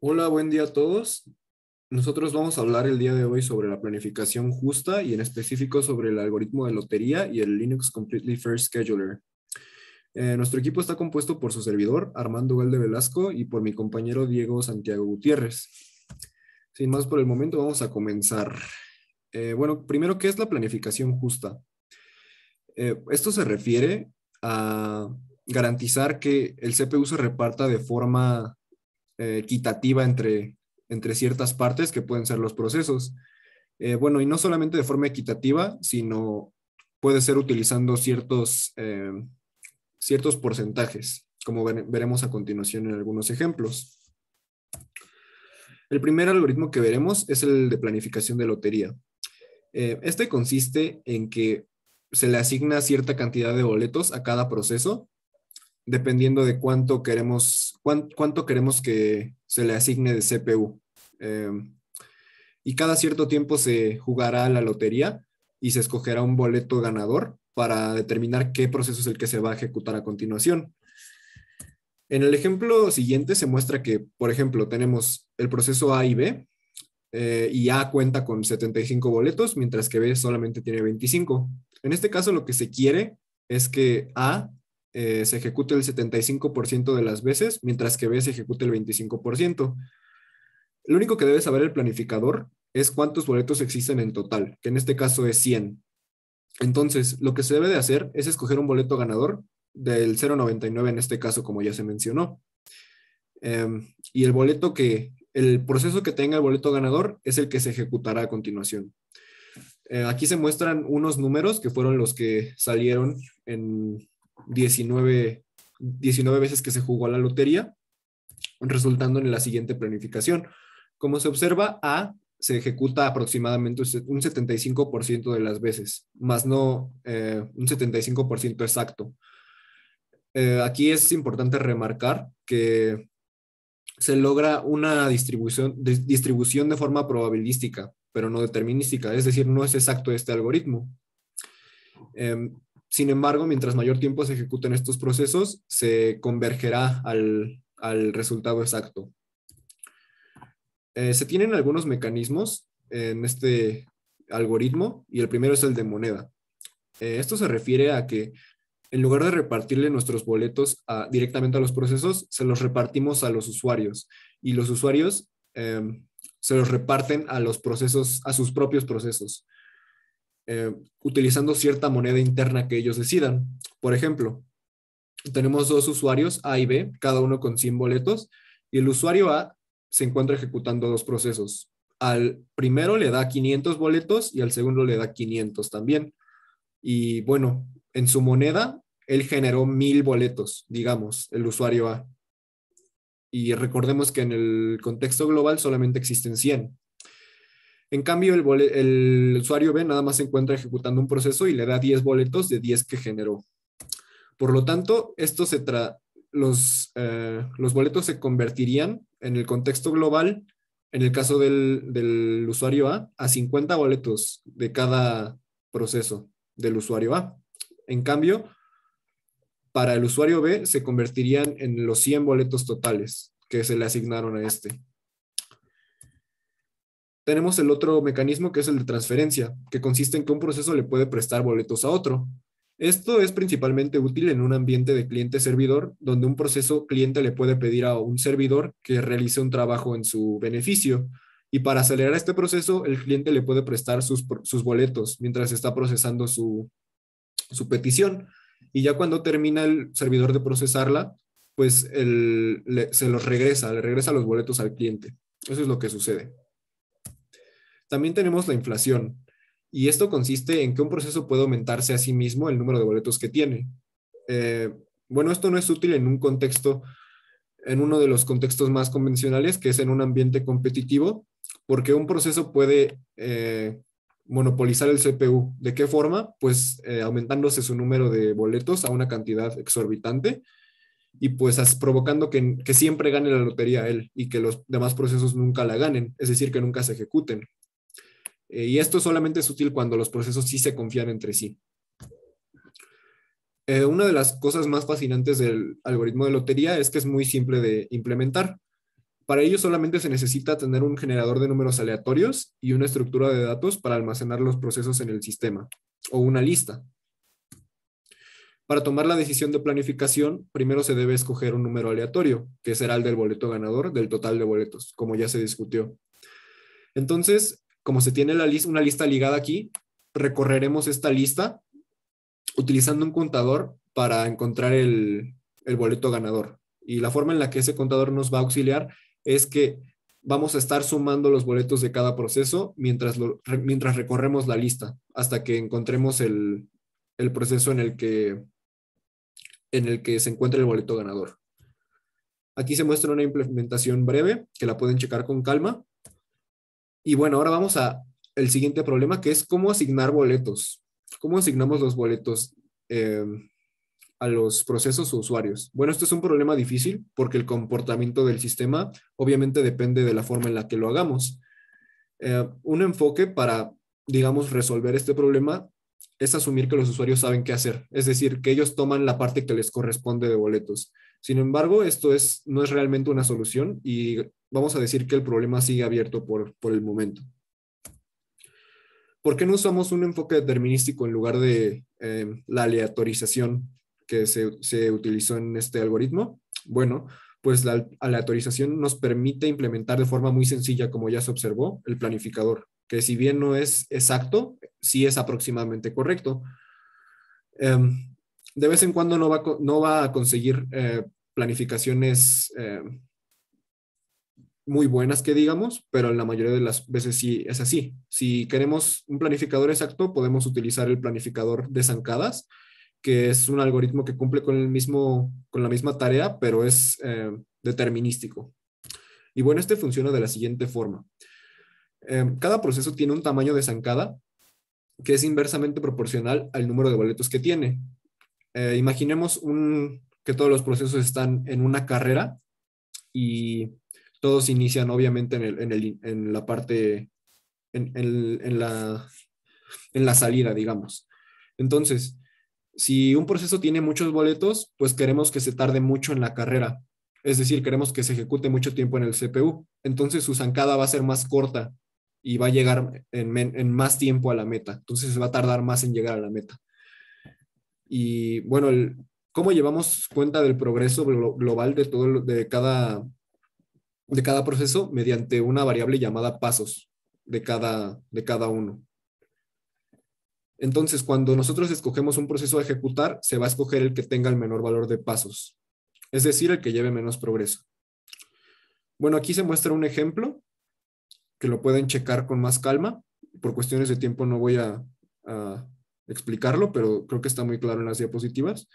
Hola, buen día a todos. Nosotros vamos a hablar el día de hoy sobre la planificación justa y en específico sobre el algoritmo de lotería y el Linux Completely Fair Scheduler. Eh, nuestro equipo está compuesto por su servidor, Armando Galde Velasco, y por mi compañero Diego Santiago Gutiérrez. Sin más por el momento, vamos a comenzar. Eh, bueno, primero, ¿qué es la planificación justa? Eh, esto se refiere a garantizar que el CPU se reparta de forma eh, equitativa entre, entre ciertas partes que pueden ser los procesos. Eh, bueno, y no solamente de forma equitativa, sino puede ser utilizando ciertos, eh, ciertos porcentajes, como veremos a continuación en algunos ejemplos. El primer algoritmo que veremos es el de planificación de lotería. este consiste en que se le asigna cierta cantidad de boletos a cada proceso dependiendo de cuánto queremos, cuánto queremos que se le asigne de CPU. Em, y cada cierto tiempo se jugará la lotería y se escogerá un boleto ganador para determinar qué proceso es el que se va a ejecutar a continuación. En el ejemplo siguiente se muestra que, por ejemplo, tenemos el proceso A y B, eh, y A cuenta con 75 boletos, mientras que B solamente tiene 25. En este caso, lo que se quiere es que A eh, se ejecute el 75% de las veces, mientras que B se ejecute el 25%. Lo único que debe saber el planificador es cuántos boletos existen en total, que en este caso es 100. Entonces, lo que se debe de hacer es escoger un boleto ganador del 0.99 en este caso, como ya se mencionó. Em, y el boleto que, el proceso que tenga el boleto ganador es el que se ejecutará a continuación. Eh, aquí se muestran unos números que fueron los que salieron en, 19, 19 veces que se jugó a la lotería, resultando en la siguiente planificación. Como se observa, A se ejecuta aproximadamente un 75% de las veces, más no eh, un 75% exacto. Eh, aquí es importante remarcar que se logra una distribución de, distribución de forma probabilística, pero no determinística, es decir, no es exacto este algoritmo. Em, sin embargo, mientras mayor tiempo se ejecuten estos procesos, se convergerá al, resultado exacto. Eh, se tienen algunos mecanismos en este algoritmo y el primero es el de moneda. Eh, esto se refiere a que en lugar de repartirle nuestros boletos directamente a los procesos, se los repartimos a los usuarios y los usuarios em, se los reparten a los procesos, a sus propios procesos. Eh, utilizando cierta moneda interna que ellos decidan. Por ejemplo, tenemos dos usuarios, A y B, cada uno con 100 boletos, y el usuario A se encuentra ejecutando dos procesos. Al primero le da 500 boletos y al segundo le da 500 también. Y bueno, en su moneda, él generó 1000 boletos, digamos, el usuario A. Y recordemos que en el contexto global solamente existen 100. En cambio, el, usuario B nada más se encuentra ejecutando un proceso y le da 10 boletos de 10 que generó. Por lo tanto, los, eh, los boletos se convertirían en el contexto global, en el caso del, del usuario A, a 50 boletos de cada proceso del usuario A. En cambio, para el usuario B se convertirían en los 100 boletos totales que se le asignaron a este. Tenemos el otro mecanismo que es el de transferencia, que consiste en que un proceso le puede prestar boletos a otro. Esto es principalmente útil en un ambiente de cliente-servidor, donde un proceso cliente le puede pedir a un servidor que realice un trabajo en su beneficio. Y para acelerar este proceso, el cliente le puede prestar sus, boletos mientras está procesando su, petición. Y ya cuando termina el servidor de procesarla, pues se los regresa, le regresa los boletos al cliente. Eso es lo que sucede. También tenemos la inflación, y esto consiste en que un proceso puede aumentarse a sí mismo el número de boletos que tiene. Eh, bueno, esto no es útil en un contexto, en uno de los contextos más convencionales, que es en un ambiente competitivo, porque un proceso puede eh, monopolizar el CPU. ¿De qué forma? Pues eh, aumentándose su número de boletos a una cantidad exorbitante y pues provocando que siempre gane la lotería él y que los demás procesos nunca la ganen, es decir, que nunca se ejecuten. Eh, y esto solamente es útil cuando los procesos sí se confían entre sí. Eh, una de las cosas más fascinantes del algoritmo de lotería es que es muy simple de implementar. Para ello solamente se necesita tener un generador de números aleatorios y una estructura de datos para almacenar los procesos en el sistema, o una lista. Para tomar la decisión de planificación, primero se debe escoger un número aleatorio, que será el del boleto ganador del total de boletos, como ya se discutió. Entonces, como se tiene una lista ligada aquí, recorreremos esta lista utilizando un contador para encontrar el, boleto ganador. Y la forma en la que ese contador nos va a auxiliar es que vamos a estar sumando los boletos de cada proceso mientras, mientras recorremos la lista hasta que encontremos el, proceso en el, que, en el que se encuentra el boleto ganador. Aquí se muestra una implementación breve que la pueden checar con calma y bueno, ahora vamos a el siguiente problema, que es cómo asignar boletos. ¿Cómo asignamos los boletos em, a los procesos o usuarios? Bueno, esto es un problema difícil porque el comportamiento del sistema obviamente depende de la forma en la que lo hagamos. Eh, un enfoque para, digamos, resolver este problema es asumir que los usuarios saben qué hacer, es decir, que ellos toman la parte que les corresponde de boletos. Sin embargo, esto es, no es realmente una solución y vamos a decir que el problema sigue abierto por, el momento. ¿Por qué no usamos un enfoque determinístico en lugar de eh, la aleatorización que se, utilizó en este algoritmo? Bueno, pues la aleatorización nos permite implementar de forma muy sencilla, como ya se observó, el planificador, que si bien no es exacto, sí es aproximadamente correcto. Em, de vez en cuando no va, a conseguir eh, planificaciones eh, muy buenas, que digamos, pero en la mayoría de las veces sí es así. Si queremos un planificador exacto, podemos utilizar el planificador de zancadas, que es un algoritmo que cumple con, el mismo, con la misma tarea, pero es eh, determinístico. Y bueno, este funciona de la siguiente forma. cada proceso tiene un tamaño de zancada que es inversamente proporcional al número de boletos que tiene. Eh, imaginemos que todos los procesos están en una carrera y todos inician obviamente en, la parte, en, la, en la salida, digamos. Entonces, si un proceso tiene muchos boletos, pues queremos que se tarde mucho en la carrera. Es decir, queremos que se ejecute mucho tiempo en el CPU. Entonces su zancada va a ser más corta y va a llegar en, más tiempo a la meta. Entonces va a tardar más en llegar a la meta. Y bueno, el, cómo llevamos cuenta del progreso global de, todo, de, cada, de cada proceso mediante una variable llamada pasos de cada, de cada uno. Entonces, cuando nosotros escogemos un proceso a ejecutar, se va a escoger el que tenga el menor valor de pasos, es decir, el que lleve menos progreso. Bueno, aquí se muestra un ejemplo que lo pueden checar con más calma. Por cuestiones de tiempo no voy a explicarlo, pero creo que está muy claro en las diapositivas.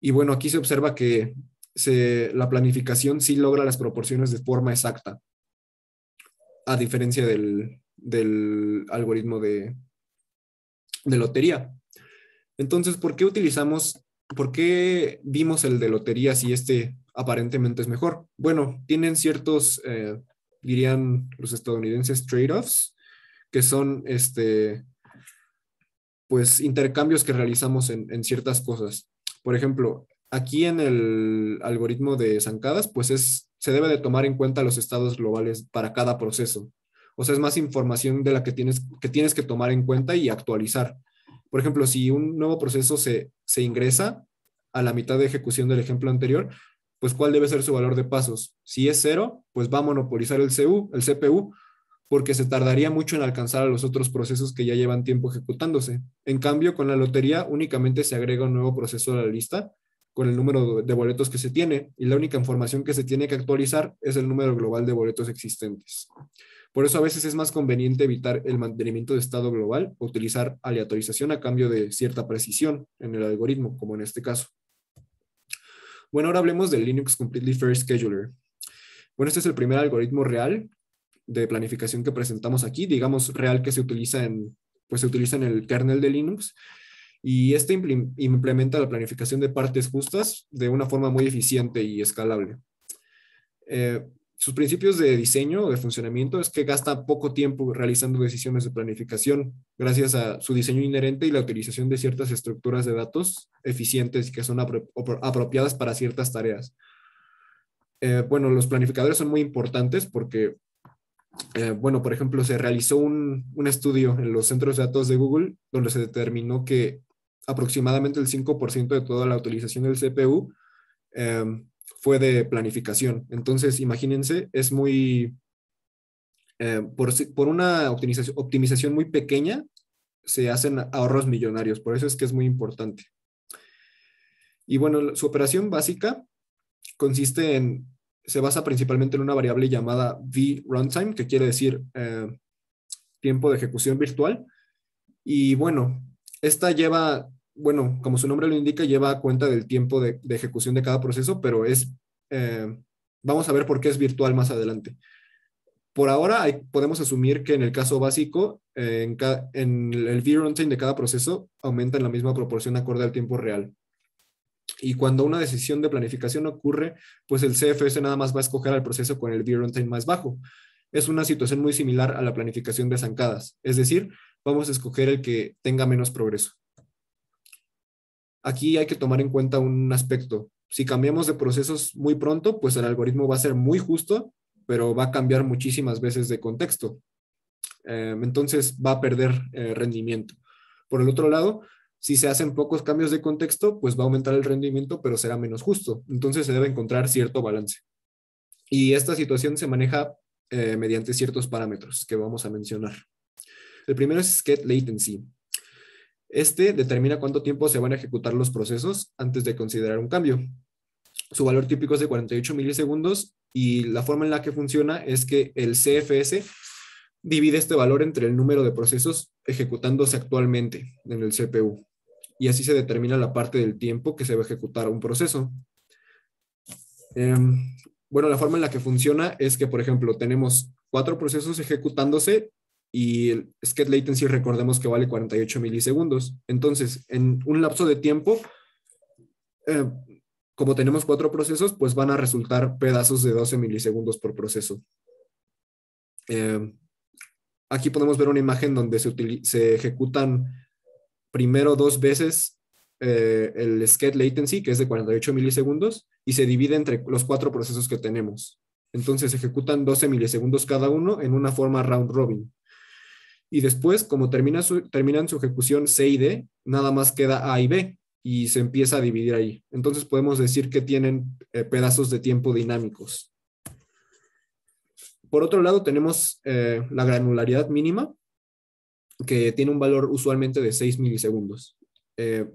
Y bueno, aquí se observa que se, la planificación sí logra las proporciones de forma exacta, a diferencia del, algoritmo de, de lotería. Entonces, ¿por qué utilizamos, por qué vimos el de lotería si este aparentemente es mejor? Bueno, tienen ciertos, eh, dirían los estadounidenses, trade-offs, que son este, pues intercambios que realizamos en, ciertas cosas. Por ejemplo, aquí en el algoritmo de zancadas, pues es, se debe de tomar en cuenta los estados globales para cada proceso. O sea, es más información de la que tienes que, tienes que tomar en cuenta y actualizar. Por ejemplo, si un nuevo proceso se, ingresa a la mitad de ejecución del ejemplo anterior, pues cuál debe ser su valor de pasos. Si es cero, pues va a monopolizar el, el CPU porque se tardaría mucho en alcanzar a los otros procesos que ya llevan tiempo ejecutándose. En cambio, con la lotería únicamente se agrega un nuevo proceso a la lista con el número de boletos que se tiene y la única información que se tiene que actualizar es el número global de boletos existentes. Por eso a veces es más conveniente evitar el mantenimiento de estado global o utilizar aleatorización a cambio de cierta precisión en el algoritmo, como en este caso. Bueno, ahora hablemos del Linux Completely Fair Scheduler. Bueno, este es el primer algoritmo real de planificación que presentamos aquí, digamos real que se utiliza en, pues se utiliza en el kernel de Linux. Y este implementa la planificación de partes justas de una forma muy eficiente y escalable. Eh, sus principios de diseño, o de funcionamiento, es que gasta poco tiempo realizando decisiones de planificación gracias a su diseño inherente y la utilización de ciertas estructuras de datos eficientes que son apropiadas para ciertas tareas. Eh, bueno, los planificadores son muy importantes porque eh, bueno, por ejemplo, se realizó un, estudio en los centros de datos de Google donde se determinó que aproximadamente el 5% de toda la utilización del CPU em, fue de planificación. Entonces, imagínense, es muy, em, por, por, una optimización, optimización muy pequeña, se hacen ahorros millonarios. Por eso es que es muy importante. Y bueno, su operación básica consiste en se basa principalmente en una variable llamada V runtime, que quiere decir eh, tiempo de ejecución virtual. Y bueno, esta lleva, bueno, como su nombre lo indica, lleva cuenta del tiempo de, ejecución de cada proceso, pero es, eh, vamos a ver por qué es virtual más adelante. Por ahora podemos asumir que en el caso básico, eh, en, en el V runtime de cada proceso aumenta en la misma proporción acorde al tiempo real. Y cuando una decisión de planificación ocurre, pues el CFS nada más va a escoger al proceso con el B-Runtime más bajo. Es una situación muy similar a la planificación de zancadas, es decir, vamos a escoger el que tenga menos progreso. Aquí hay que tomar en cuenta un aspecto. Si cambiamos de procesos muy pronto, pues el algoritmo va a ser muy justo, pero va a cambiar muchísimas veces de contexto. Em, entonces va a perder eh, rendimiento. Por el otro lado, si se hacen pocos cambios de contexto, pues va a aumentar el rendimiento, pero será menos justo. Entonces se debe encontrar cierto balance. Y esta situación se maneja eh, mediante ciertos parámetros que vamos a mencionar. El primero es Sket latency. Este determina cuánto tiempo se van a ejecutar los procesos antes de considerar un cambio. Su valor típico es de 48 milisegundos y la forma en la que funciona es que el CFS divide este valor entre el número de procesos ejecutándose actualmente en el CPU. Y así se determina la parte del tiempo que se va a ejecutar un proceso. Em, bueno, la forma en la que funciona es que, por ejemplo, tenemos cuatro procesos ejecutándose y el sketch latency recordemos que vale 48 milisegundos. Entonces, en un lapso de tiempo, eh, como tenemos cuatro procesos, pues van a resultar pedazos de 12 milisegundos por proceso. Em, Aquí podemos ver una imagen donde se, ejecutan primero dos veces eh, el Skate latency, que es de 48 milisegundos, y se divide entre los cuatro procesos que tenemos. Entonces ejecutan 12 milisegundos cada uno en una forma round robin. Y después, como termina terminan su ejecución C y D, nada más queda A y B y se empieza a dividir ahí. Entonces podemos decir que tienen eh, pedazos de tiempo dinámicos. Por otro lado, tenemos eh, la granularidad mínima, que tiene un valor usualmente de 6 milisegundos. Eh,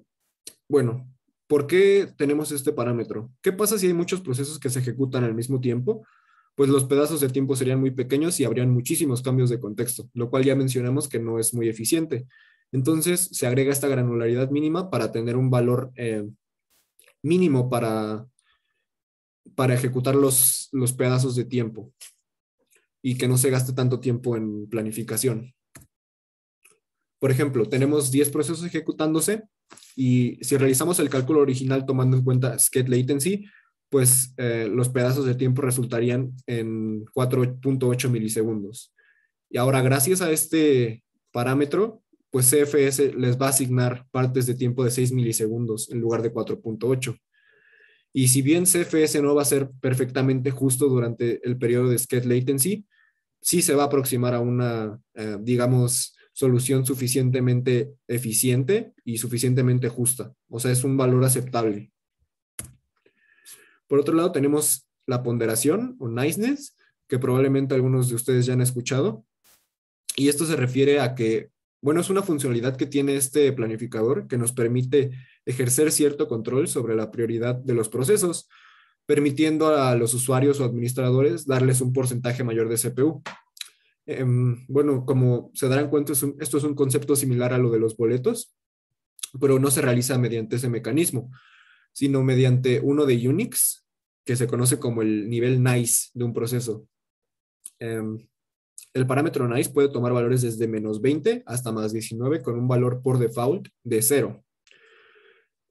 bueno, ¿por qué tenemos este parámetro? ¿Qué pasa si hay muchos procesos que se ejecutan al mismo tiempo? Pues los pedazos de tiempo serían muy pequeños y habrían muchísimos cambios de contexto, lo cual ya mencionamos que no es muy eficiente. Entonces, se agrega esta granularidad mínima para tener un valor eh, mínimo para, para ejecutar los pedazos de tiempo y que no se gaste tanto tiempo en planificación. Por ejemplo, tenemos 10 procesos ejecutándose y si realizamos el cálculo original tomando en cuenta skate latency, pues eh, los pedazos de tiempo resultarían en 4.8 milisegundos. Y ahora, gracias a este parámetro, pues CFS les va a asignar partes de tiempo de 6 milisegundos en lugar de 4.8. Y si bien CFS no va a ser perfectamente justo durante el periodo de Sketch Latency, sí se va a aproximar a una, eh, digamos, solución suficientemente eficiente y suficientemente justa. O sea, es un valor aceptable. Por otro lado, tenemos la ponderación o niceness, que probablemente algunos de ustedes ya han escuchado. Y esto se refiere a que, bueno, es una funcionalidad que tiene este planificador que nos permite ejercer cierto control sobre la prioridad de los procesos, permitiendo a los usuarios o administradores darles un porcentaje mayor de CPU. Em, bueno, como se darán cuenta, esto es un concepto similar a lo de los boletos, pero no se realiza mediante ese mecanismo, sino mediante uno de Unix, que se conoce como el nivel nice de un proceso. Em, el parámetro nice puede tomar valores desde menos 20 hasta más 19 con un valor por default de 0.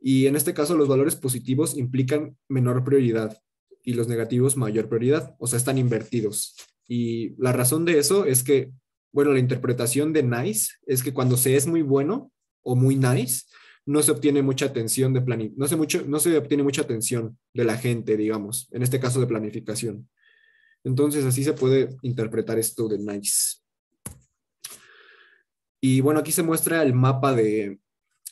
Y en este caso los valores positivos implican menor prioridad y los negativos mayor prioridad, o sea, están invertidos. Y la razón de eso es que, bueno, la interpretación de nice es que cuando se es muy bueno o muy nice, no se obtiene mucha atención de no no se obtiene mucha atención de la gente, digamos, en este caso de planificación. Entonces, así se puede interpretar esto de nice. Y bueno, aquí se muestra el mapa de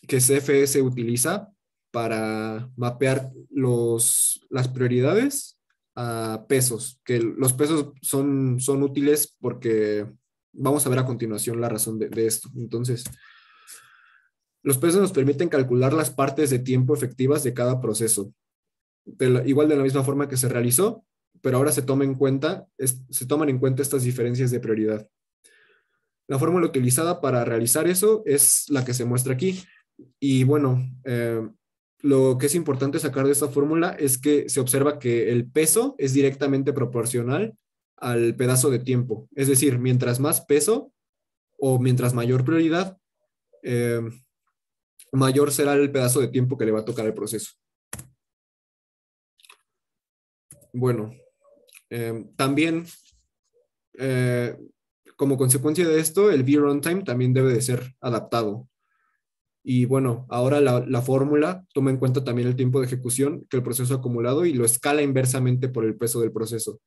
que CFS utiliza para mapear los, las prioridades a pesos, que los pesos son, son útiles porque vamos a ver a continuación la razón de, esto. Entonces, los pesos nos permiten calcular las partes de tiempo efectivas de cada proceso, igual de la misma forma que se realizó, pero ahora se, toma en cuenta, se toman en cuenta estas diferencias de prioridad. La fórmula utilizada para realizar eso es la que se muestra aquí. Y bueno, eh, lo que es importante sacar de esta fórmula es que se observa que el peso es directamente proporcional al pedazo de tiempo. Es decir, mientras más peso o mientras mayor prioridad, eh, mayor será el pedazo de tiempo que le va a tocar el proceso. Bueno, eh, también eh, como consecuencia de esto, el V-Runtime también debe de ser adaptado y bueno, ahora la, fórmula toma en cuenta también el tiempo de ejecución que el proceso ha acumulado y lo escala inversamente por el peso del proceso.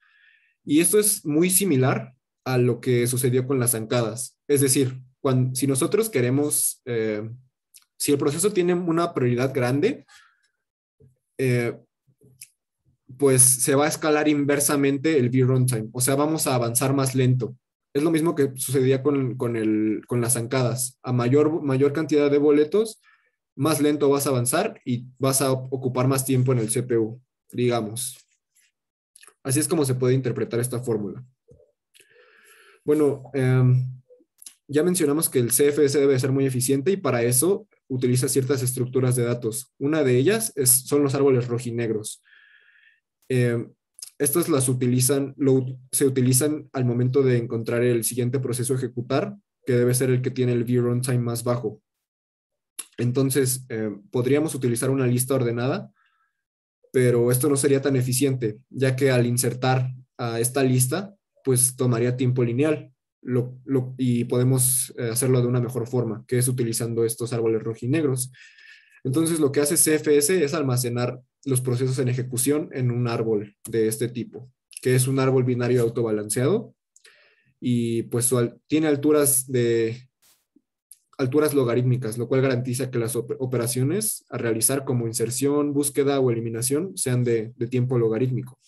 Y esto es muy similar a lo que sucedió con las zancadas. Es decir, cuando, si nosotros queremos, eh, si el proceso tiene una prioridad grande, eh, pues se va a escalar inversamente el V runtime, o sea, vamos a avanzar más lento. Es lo mismo que sucedía con, con, las zancadas. A mayor, mayor cantidad de boletos, más lento vas a avanzar y vas a ocupar más tiempo en el CPU, digamos. Así es como se puede interpretar esta fórmula. Bueno, em, ya mencionamos que el CFS debe ser muy eficiente y para eso utiliza ciertas estructuras de datos. Una de ellas son los árboles rojinegros. Em, estas las utilizan, se utilizan al momento de encontrar el siguiente proceso a ejecutar, que debe ser el que tiene el view runtime más bajo. Entonces, eh, podríamos utilizar una lista ordenada, pero esto no sería tan eficiente, ya que al insertar a esta lista, pues tomaría tiempo lineal y podemos eh, hacerlo de una mejor forma, que es utilizando estos árboles rojinegros. Entonces, lo que hace CFS es almacenar los procesos en ejecución en un árbol de este tipo, que es un árbol binario autobalanceado y pues tiene alturas de alturas logarítmicas, lo cual garantiza que las operaciones a realizar como inserción, búsqueda o eliminación sean de, tiempo logarítmico.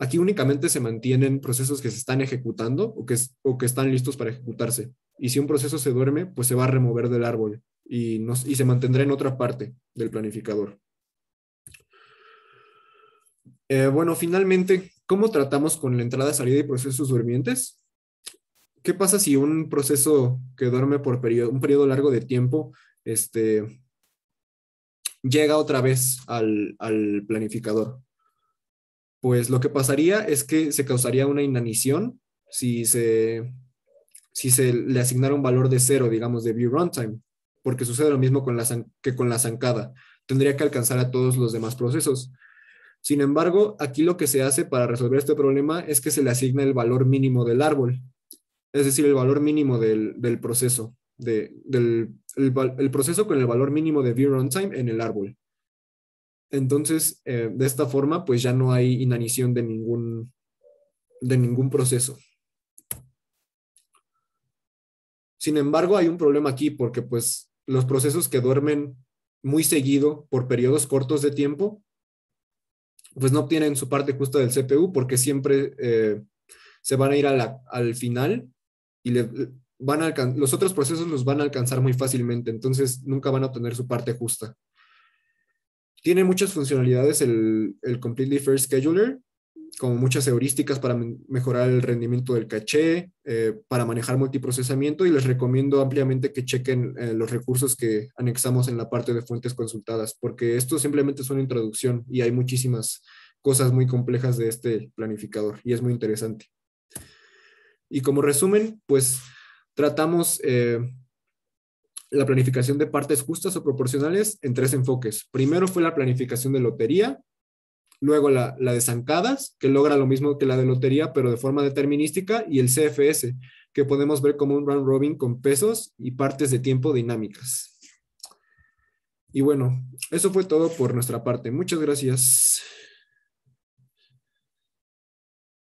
Aquí únicamente se mantienen procesos que se están ejecutando o que, o que están listos para ejecutarse. Y si un proceso se duerme, pues se va a remover del árbol y, y se mantendrá en otra parte del planificador. Eh, bueno, finalmente, ¿cómo tratamos con la entrada, salida y procesos durmientes? ¿Qué pasa si un proceso que duerme por un periodo largo de tiempo este, llega otra vez al, planificador? Pues lo que pasaría es que se causaría una inanición si se, le asignara un valor de cero, digamos, de view runtime, porque sucede lo mismo que con la zancada. Tendría que alcanzar a todos los demás procesos. Sin embargo, aquí lo que se hace para resolver este problema es que se le asigna el valor mínimo del árbol, es decir, el valor mínimo del, proceso, el, proceso con el valor mínimo de view runtime en el árbol. Entonces, eh, de esta forma, pues ya no hay inanición de ningún, de ningún proceso. Sin embargo, hay un problema aquí porque pues los procesos que duermen muy seguido por periodos cortos de tiempo, pues no obtienen su parte justa del CPU porque siempre eh, se van a ir a la, al final y le, van a los otros procesos los van a alcanzar muy fácilmente, entonces nunca van a obtener su parte justa. Tiene muchas funcionalidades el, el Completely Fair Scheduler, como muchas heurísticas para mejorar el rendimiento del caché, eh, para manejar multiprocesamiento y les recomiendo ampliamente que chequen eh, los recursos que anexamos en la parte de fuentes consultadas, porque esto simplemente es una introducción y hay muchísimas cosas muy complejas de este planificador y es muy interesante. Y como resumen, pues tratamos eh, la planificación de partes justas o proporcionales en tres enfoques. Primero fue la planificación de lotería, Luego la, de zancadas, que logra lo mismo que la de lotería, pero de forma determinística, y el CFS, que podemos ver como un round robin con pesos y partes de tiempo dinámicas. Y bueno, eso fue todo por nuestra parte. Muchas gracias.